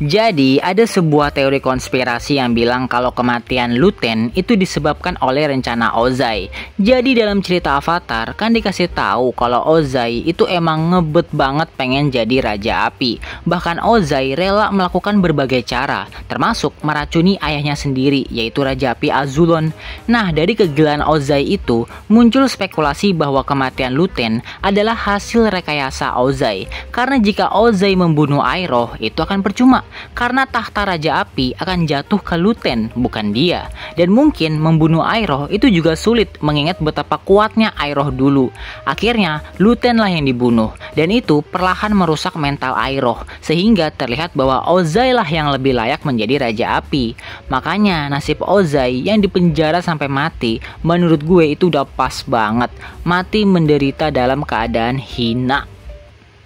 Jadi, ada sebuah teori konspirasi yang bilang kalau kematian Luten itu disebabkan oleh rencana Ozai. Jadi dalam cerita Avatar kan dikasih tahu kalau Ozai itu emang ngebet banget pengen jadi raja api. Bahkan Ozai rela melakukan berbagai cara, termasuk meracuni ayahnya sendiri yaitu raja api Azulon. Nah, dari kegilaan Ozai itu muncul spekulasi bahwa kematian Luten adalah hasil rekayasa Ozai. Karena jika Ozai membunuh Airoh, itu akan percuma karena tahta Raja Api akan jatuh ke Luten, bukan dia. Dan mungkin membunuh Airoh itu juga sulit mengingat betapa kuatnya Airoh dulu. Akhirnya, Luten lah yang dibunuh. Dan itu perlahan merusak mental Airoh, sehingga terlihat bahwa Ozai lah yang lebih layak menjadi Raja Api. Makanya nasib Ozai yang dipenjara sampai mati, menurut gue itu udah pas banget. Mati menderita dalam keadaan hina.